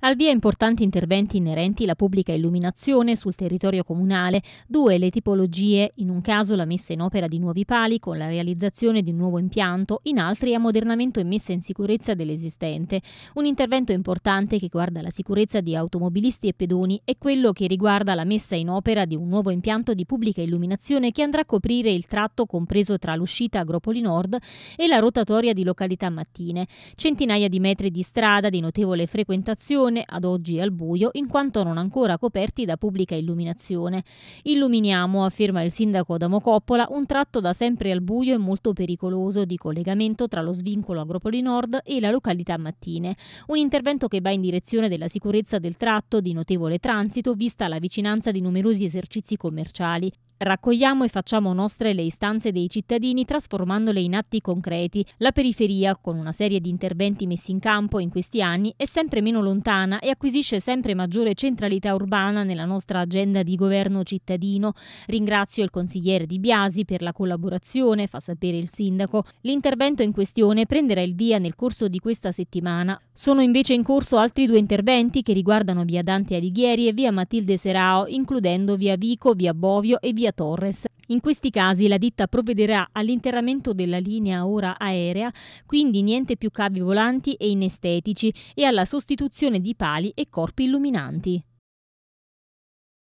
Al via importanti interventi inerenti alla pubblica illuminazione sul territorio comunale, due le tipologie, in un caso la messa in opera di nuovi pali con la realizzazione di un nuovo impianto, in altri ammodernamento e messa in sicurezza dell'esistente. Un intervento importante che guarda la sicurezza di automobilisti e pedoni è quello che riguarda la messa in opera di un nuovo impianto di pubblica illuminazione che andrà a coprire il tratto compreso tra l'uscita Agropoli Nord e la rotatoria di località Mattine. Centinaia di metri di strada di notevole frequentazione stazione, ad oggi al buio, in quanto non ancora coperti da pubblica illuminazione. Illuminiamo, afferma il sindaco Adamo Coppola, un tratto da sempre al buio e molto pericoloso di collegamento tra lo svincolo Agropoli Nord e la località Mattine. Un intervento che va in direzione della sicurezza del tratto di notevole transito, vista la vicinanza di numerosi esercizi commerciali. Raccogliamo e facciamo nostre le istanze dei cittadini trasformandole in atti concreti. La periferia, con una serie di interventi messi in campo in questi anni, è sempre meno lontana metropolitana e acquisisce sempre maggiore centralità urbana nella nostra agenda di governo cittadino. Ringrazio il consigliere Di Biasi per la collaborazione, fa sapere il sindaco. L'intervento in questione prenderà il via nel corso di questa settimana. Sono invece in corso altri due interventi che riguardano via Dante Alighieri e via Matilde Serao, includendo via Vico, via Bovio e via Torres. In questi casi la ditta provvederà all'interramento della linea ora aerea, quindi niente più cavi volanti e inestetici, e alla sostituzione di di pali e corpi illuminanti.